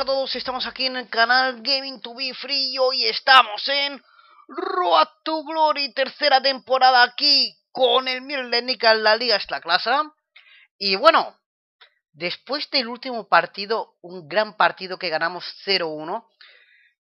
a todos, estamos aquí en el canal Gaming to Be Free y hoy estamos en Road to Glory, tercera temporada aquí con el Mirlenica en la Liga esta clase. Y bueno, después del último partido, un gran partido que ganamos 0-1,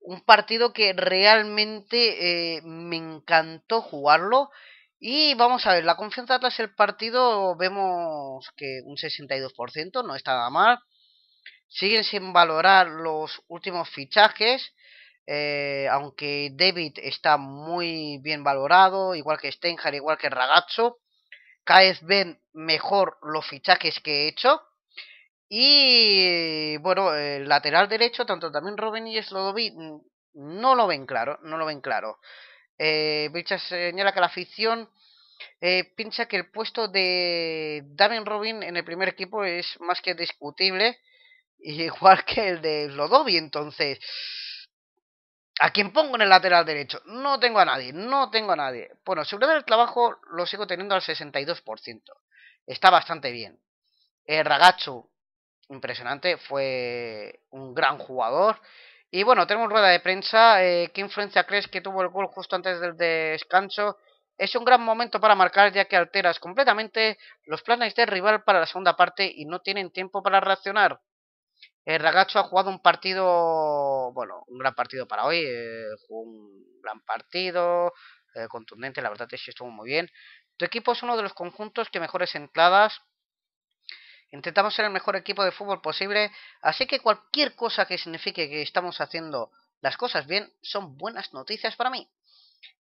un partido que realmente eh, me encantó jugarlo. Y vamos a ver, la confianza tras el partido vemos que un 62%, no está nada mal Siguen sin valorar los últimos fichajes, eh, aunque David está muy bien valorado, igual que Steinhardt, igual que Ragazzo. Cada ven mejor los fichajes que he hecho. Y bueno, el lateral derecho, tanto también Robin y Slodovic, mm, no lo ven claro, no lo ven claro. Eh, señala que la afición eh, piensa que el puesto de Damien Robin en el primer equipo es más que discutible igual que el de Lodovi. Entonces, ¿a quién pongo en el lateral derecho? No tengo a nadie, no tengo a nadie. Bueno, seguridad el trabajo lo sigo teniendo al 62%. Está bastante bien. El impresionante, fue un gran jugador. Y bueno, tenemos rueda de prensa. Eh, ¿Qué influencia crees que tuvo el gol justo antes del descanso? Es un gran momento para marcar ya que alteras completamente los planes del rival para la segunda parte y no tienen tiempo para reaccionar. El eh, Ragacho ha jugado un partido, bueno, un gran partido para hoy, eh, jugó un gran partido, eh, contundente, la verdad es que estuvo muy bien. Tu equipo es uno de los conjuntos que mejores entradas. Intentamos ser el mejor equipo de fútbol posible, así que cualquier cosa que signifique que estamos haciendo las cosas bien son buenas noticias para mí.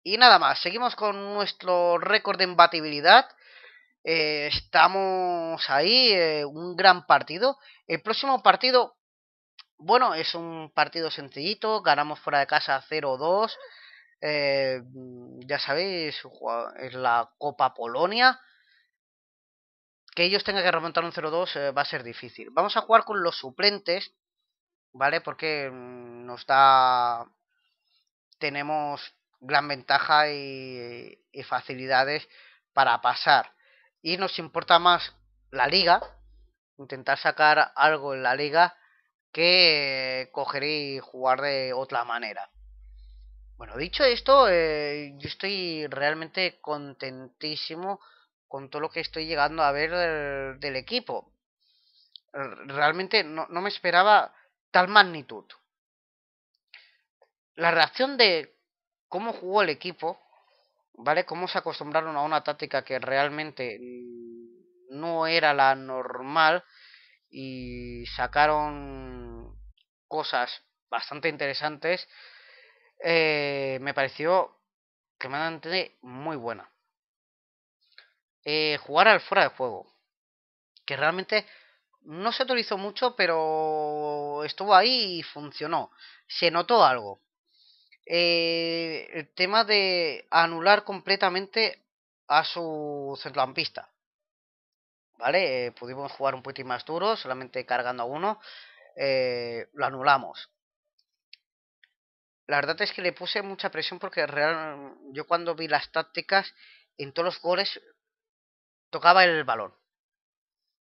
Y nada más, seguimos con nuestro récord de imbatibilidad. Eh, estamos ahí, eh, un gran partido. El próximo partido, bueno, es un partido sencillito, ganamos fuera de casa 0-2. Eh, ya sabéis, es la Copa Polonia. Que ellos tengan que remontar un 0-2 va a ser difícil. Vamos a jugar con los suplentes, ¿vale? Porque mm, nos da... Tenemos gran ventaja y facilidades para pasar y nos importa más la liga, intentar sacar algo en la liga que coger y jugar de otra manera. Bueno, dicho esto, eh, yo estoy realmente contentísimo con todo lo que estoy llegando a ver del, equipo. Realmente no, no me esperaba tal magnitud. La reacción de cómo jugó el equipo ¿vale? Cómo se acostumbraron a una táctica que realmente no era la normal y sacaron cosas bastante interesantes, eh, me pareció entendí muy buena. Eh, jugar al fuera de juego, que realmente no se utilizó mucho, pero estuvo ahí y funcionó. Se notó algo. Eh, el tema de anular completamente a su centrocampista. ¿Vale? Eh, pudimos jugar un poquitín más duro, solamente cargando a uno. Eh, lo anulamos. La verdad es que le puse mucha presión porque real, yo cuando vi las tácticas, en todos los goles tocaba el balón.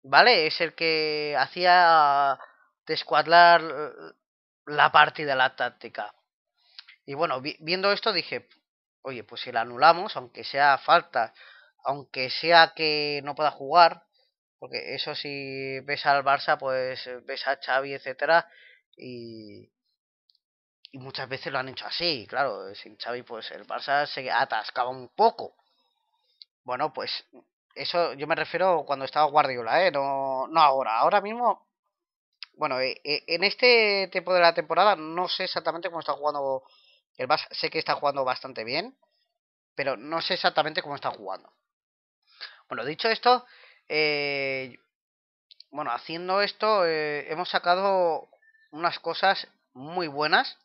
¿Vale? Es el que hacía descuadrar la parte de la táctica. Y bueno, viendo esto dije, oye, pues si la anulamos, aunque sea falta, aunque sea que no pueda jugar, porque eso si ves al Barça, pues eh, ves a Xavi, etcétera, y, y muchas veces lo han hecho así, claro, eh, sin Xavi pues el Barça se atascaba un poco. Bueno, pues eso yo me refiero cuando estaba Guardiola, ¿eh? no, no ahora, ahora mismo, bueno, eh, en este tiempo de la temporada no sé exactamente cómo está jugando el sé que está jugando bastante bien, pero no sé exactamente cómo está jugando. Bueno, dicho esto, eh, bueno, haciendo esto eh, hemos sacado unas cosas muy buenas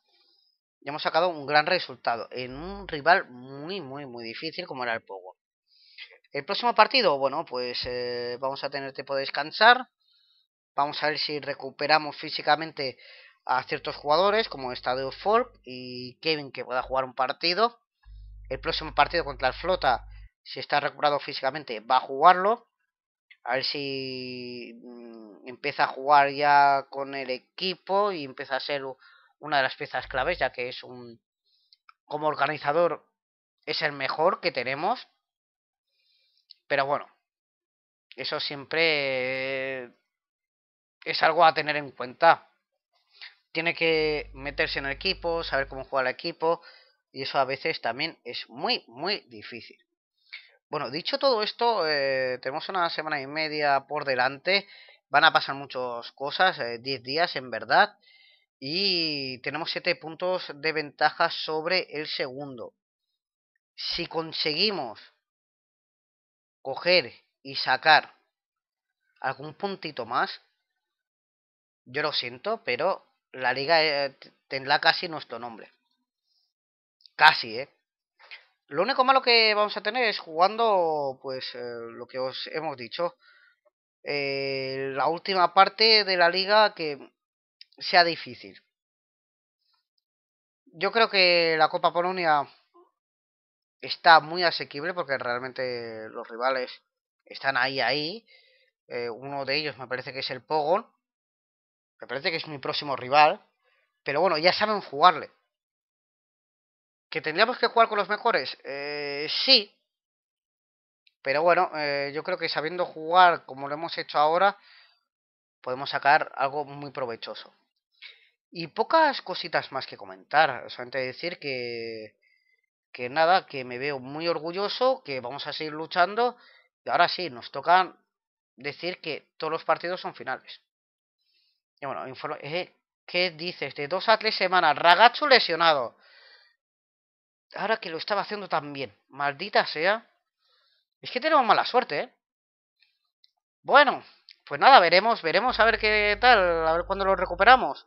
y hemos sacado un gran resultado en un rival muy, muy, muy difícil como era el Pogo. El próximo partido, bueno, pues eh, vamos a tener tiempo de descansar. Vamos a ver si recuperamos físicamente a ciertos jugadores como Estadio fork y Kevin que pueda jugar un partido. El próximo partido contra el Flota, si está recuperado físicamente, va a jugarlo. A ver si mm, empieza a jugar ya con el equipo y empieza a ser una de las piezas claves, ya que es un como organizador es el mejor que tenemos. Pero bueno, eso siempre eh, es algo a tener en cuenta tiene que meterse en el equipo, saber cómo jugar el equipo, y eso a veces también es muy, muy difícil. Bueno, dicho todo esto, eh, tenemos una semana y media por delante, van a pasar muchas cosas, 10 eh, días en verdad, y tenemos 7 puntos de ventaja sobre el segundo. Si conseguimos coger y sacar algún puntito más, yo lo siento, pero la liga eh, tendrá casi nuestro nombre. Casi, ¿eh? Lo único malo que vamos a tener es jugando, pues, eh, lo que os hemos dicho. Eh, la última parte de la liga que sea difícil. Yo creo que la Copa Polonia está muy asequible porque realmente los rivales están ahí, ahí. uno de ellos me parece que es el Pogon. Me parece que es mi próximo rival. Pero bueno, ya saben jugarle. ¿Que tendríamos que jugar con los mejores? Eh, sí. Pero bueno, eh, yo creo que sabiendo jugar como lo hemos hecho ahora, podemos sacar algo muy provechoso. Y pocas cositas más que comentar. Solamente decir que, que nada, que me veo muy orgulloso, que vamos a seguir luchando. Y ahora sí, nos toca decir que todos los partidos son finales bueno, ¿qué dices? De este? dos a tres semanas, ragacho lesionado. Ahora que lo estaba haciendo tan bien, maldita sea. Es que tenemos mala suerte, ¿eh? Bueno, pues nada, veremos, veremos a ver qué tal, a ver cuándo lo recuperamos.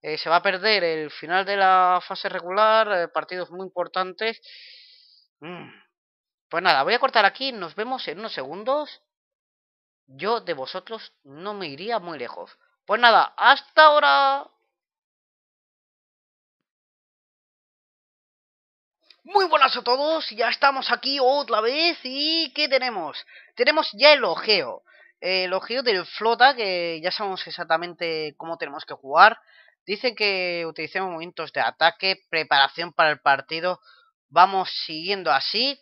Eh, se va a perder el final de la fase regular, eh, partidos muy importantes. Mm. Pues nada, voy a cortar aquí, nos vemos en unos segundos. Yo de vosotros no me iría muy lejos. Pues nada, hasta ahora. Muy buenas a todos, ya estamos aquí otra vez y ¿qué tenemos? Tenemos ya el ojeo, el ojeo del flota que ya sabemos exactamente cómo tenemos que jugar. Dicen que utilicemos momentos de ataque, preparación para el partido, vamos siguiendo así.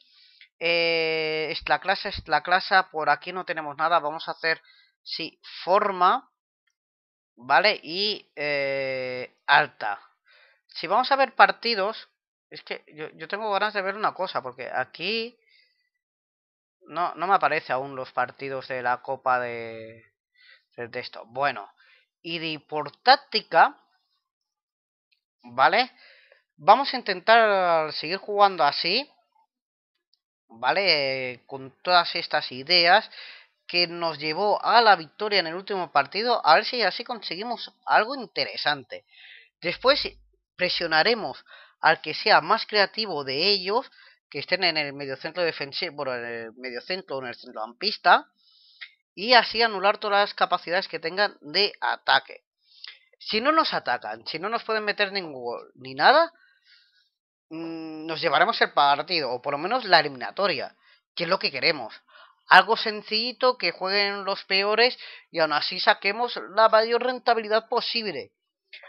Eh, es la clase, es la clase, por aquí no tenemos nada, vamos a hacer, sí, forma. ¿vale? Y eh, alta. Si vamos a ver partidos, es que yo, tengo ganas de ver una cosa, porque aquí no, no me aparece aún los partidos de la copa de, de esto. Bueno, y de por táctica, ¿vale? Vamos a intentar seguir jugando así, ¿vale? Con todas estas ideas que nos llevó a la victoria en el último partido, a ver si así conseguimos algo interesante. Después presionaremos al que sea más creativo de ellos, que estén en el mediocentro defensivo, bueno, en el centro o en el centroampista, y así anular todas las capacidades que tengan de ataque. Si no nos atacan, si no nos pueden meter ningún gol ni nada, mm, nos llevaremos el partido, o por lo menos la eliminatoria, que es lo que queremos algo sencillito que jueguen los peores y aún así saquemos la mayor rentabilidad posible.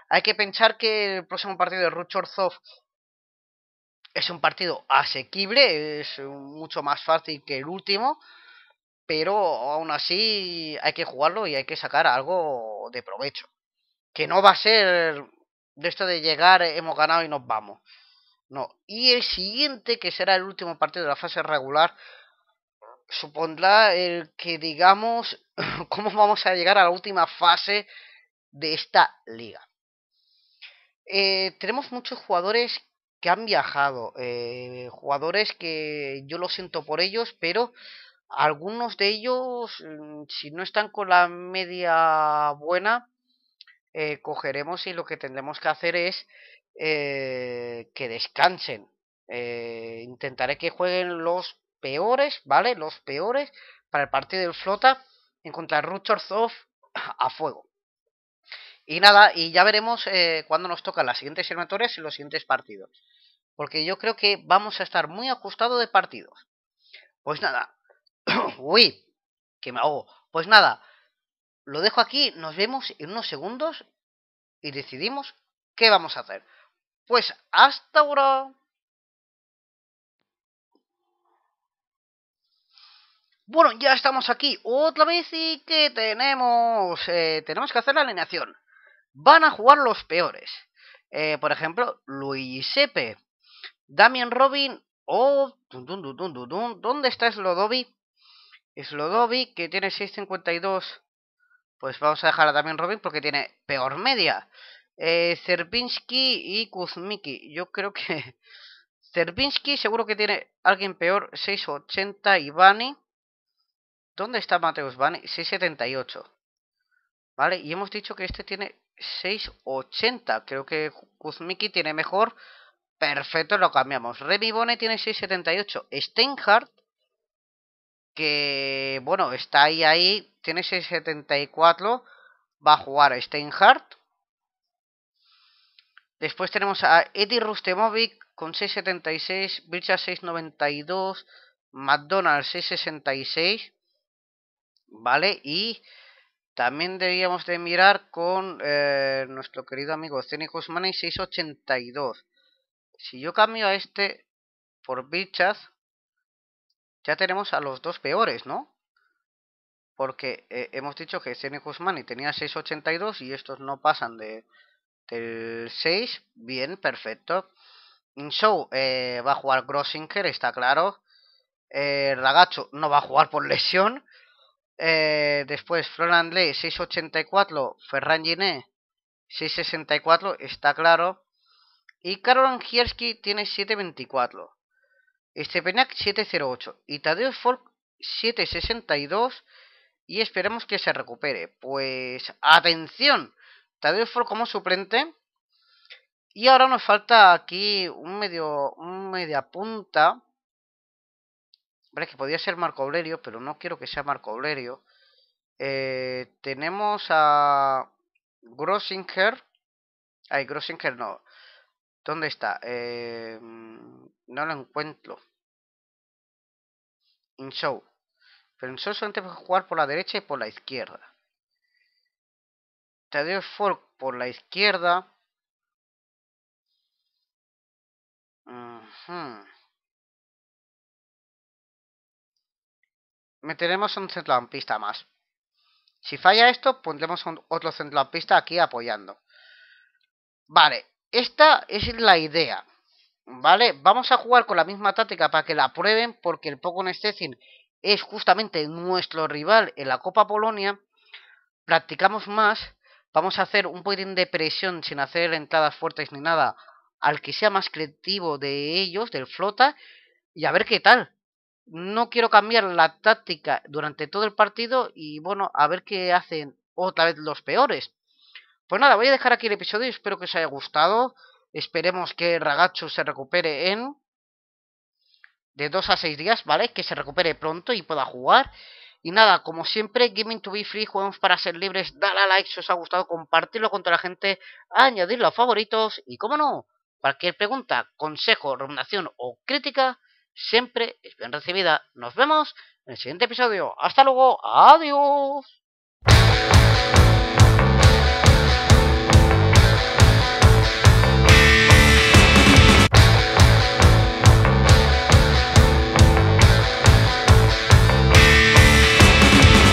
Hay que pensar que el próximo partido de Ruchorzov es un partido asequible, es mucho más fácil que el último, pero aún así hay que jugarlo y hay que sacar algo de provecho. Que no va a ser de esto de llegar, hemos ganado y nos vamos. No, y el siguiente, que será el último partido de la fase regular, supondrá el que digamos cómo vamos a llegar a la última fase de esta liga. Eh, tenemos muchos jugadores que han viajado, eh, jugadores que yo lo siento por ellos, pero algunos de ellos, mm, si no están con la media buena, eh, cogeremos y lo que tendremos que hacer es que descansen. intentaré que jueguen los peores, ¿vale? Los peores para el partido del Flota en contra de Ruchorzov a fuego. Y nada, y ya veremos eh, cuándo nos tocan las siguientes eliminatorias y los siguientes partidos. Porque yo creo que vamos a estar muy ajustados de partidos. Pues nada. Uy, que me hago? Pues nada, lo dejo aquí, nos vemos en unos segundos y decidimos qué vamos a hacer. Pues hasta ahora. Bueno, ya estamos aquí otra vez y que tenemos... Eh, tenemos que hacer la alineación. Van a jugar los peores. Eh, por ejemplo, Sepe. Damien Robin o... ¿Dónde está Slodovi? Slodovi, que tiene 6.52. Pues vamos a dejar a Damien Robin porque tiene peor media. Eh, y Kuzmiki. Yo creo que... Zerbinski seguro que tiene alguien peor, 6.80 y ¿Dónde está Mateus Bane? 6,78. ¿Vale? Y hemos dicho que este tiene 6,80. Creo que Kuzmiki tiene mejor. Perfecto, lo cambiamos. Remy Bone tiene 6,78. Steinhardt, que bueno, está ahí, ahí, tiene 6,74. Va a jugar Steinhardt. Después tenemos a Eddie Rustemovic con 6,76. Bircha 6,92. McDonald's 6,66. ¿vale? Y también debíamos de mirar con eh, nuestro querido amigo Guzmán Money 682. Si yo cambio a este por bichas, ya tenemos a los dos peores, ¿no? Porque eh, hemos dicho que Ceni Money tenía 682 y estos no pasan de, del 6. Bien, perfecto. Show eh, va a jugar Grossinger, está claro. Eh, Ragacho no va a jugar por lesión. Eh, después, Florent Ley 684, Ferran Giné 664, está claro. Y Karol Angierski tiene 724. Stepenak 708 y Tadeusz Folk 762 y esperemos que se recupere. Pues atención, Tadeusz Folk como suplente. Y ahora nos falta aquí un medio un media punta parece que podría ser Marco blerio pero no quiero que sea Marco blerio eh, tenemos a Grossinger. Ay, Grossinger no. ¿Dónde está? Eh, no lo encuentro. show Pero show solamente puede jugar por la derecha y por la izquierda. Tadeo Fork por la izquierda. meteremos un pista más. Si falla esto, pondremos otro pista aquí apoyando. Vale, esta es la idea. Vale, vamos a jugar con la misma táctica para que la prueben, porque el poco nestecin es justamente nuestro rival en la Copa Polonia. Practicamos más, vamos a hacer un poquitín de presión sin hacer entradas fuertes ni nada al que sea más creativo de ellos, del flota, y a ver qué tal no quiero cambiar la táctica durante todo el partido y bueno, a ver qué hacen otra vez los peores. Pues nada, voy a dejar aquí el episodio, espero que os haya gustado. Esperemos que Ragacho se recupere en... De 2 a 6 días, ¿vale? Que se recupere pronto y pueda jugar. Y nada, como siempre, Gaming to be Free, juegos para ser libres, dale a like si os ha gustado, compartirlo con toda la gente, añadirlo a favoritos y, como no, cualquier pregunta, consejo, recomendación o crítica, siempre es bien recibida. Nos vemos en el siguiente episodio. Hasta luego. Adiós.